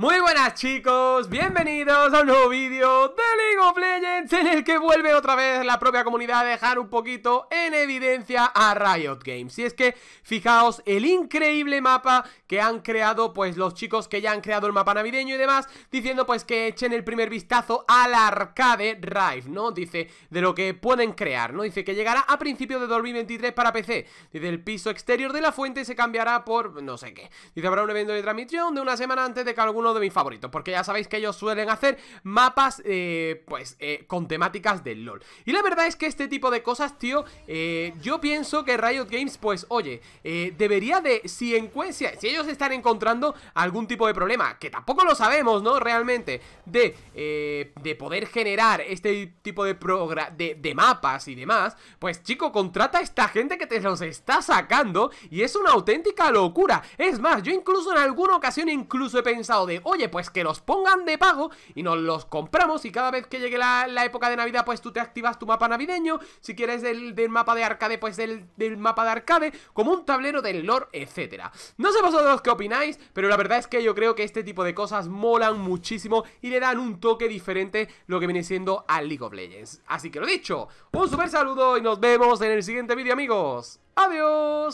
Muy buenas chicos, bienvenidos a un nuevo vídeo de League of Legends en el que vuelve otra vez la propia comunidad a dejar un poquito en evidencia a Riot Games. Y es que, fijaos, el increíble mapa que han creado pues los chicos que ya han creado el mapa navideño y demás, diciendo pues que echen el primer vistazo al arcade Rive, ¿no? Dice, de lo que pueden crear, ¿no? Dice que llegará a principios de 2023 para PC. desde el piso exterior de la fuente se cambiará por no sé qué. Dice, habrá un evento de transmisión de una semana antes de que alguno de mis favoritos, porque ya sabéis que ellos suelen hacer mapas... Eh, eh, pues, eh, con temáticas del LOL. Y la verdad es que este tipo de cosas, tío, eh, yo pienso que Riot Games, pues, oye, eh, debería de, si, si, si ellos están encontrando algún tipo de problema, que tampoco lo sabemos, ¿no? Realmente, de, de poder generar este tipo de, de, de mapas y demás, pues, chico, contrata a esta gente que te los está sacando y es una auténtica locura. Es más, yo incluso en alguna ocasión incluso he pensado de, oye, pues que los pongan de pago y nos los compramos y cada vez que llegue la, época de Navidad, pues tú te activas tu mapa navideño. Si quieres el del mapa de arcade, pues del, del, mapa de arcade. Como un tablero del lore, etcétera. No sé vosotros qué opináis, pero la verdad es que yo creo que este tipo de cosas molan muchísimo y le dan un toque diferente lo que viene siendo al League of Legends. Así que lo dicho, un super saludo y nos vemos en el siguiente vídeo, amigos. Adiós.